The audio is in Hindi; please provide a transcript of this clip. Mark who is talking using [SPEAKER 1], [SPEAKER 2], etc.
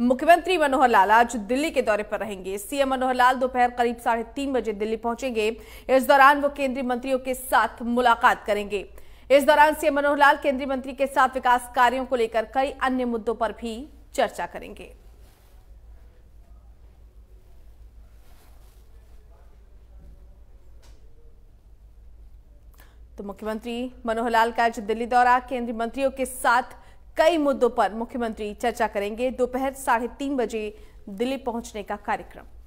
[SPEAKER 1] मुख्यमंत्री मनोहर लाल आज दिल्ली के दौरे पर रहेंगे सीएम मनोहर लाल दोपहर करीब साढ़े तीन बजे दिल्ली पहुंचेंगे इस दौरान वो केंद्रीय मंत्रियों के साथ मुलाकात करेंगे इस दौरान सीएम मनोहर लाल केंद्रीय मंत्री के साथ विकास कार्यों को लेकर कई अन्य मुद्दों पर भी चर्चा करेंगे तो मुख्यमंत्री मनोहर लाल का आज दिल्ली दौरा केंद्रीय मंत्रियों के साथ कई मुद्दों पर मुख्यमंत्री चर्चा करेंगे दोपहर साढ़े तीन बजे दिल्ली पहुंचने का कार्यक्रम